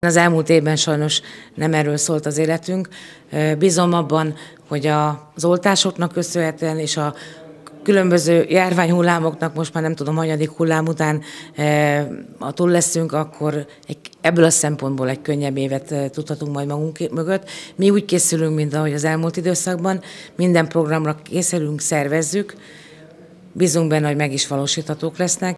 Az elmúlt évben sajnos nem erről szólt az életünk. Bízom abban, hogy az oltásoknak köszönhetően és a különböző járványhullámoknak, most már nem tudom, hanyadik hullám után, ha túl leszünk, akkor egy, ebből a szempontból egy könnyebb évet tudhatunk majd magunk mögött. Mi úgy készülünk, mint ahogy az elmúlt időszakban, minden programra készülünk, szervezzük, bízunk benne, hogy meg is valósíthatók lesznek.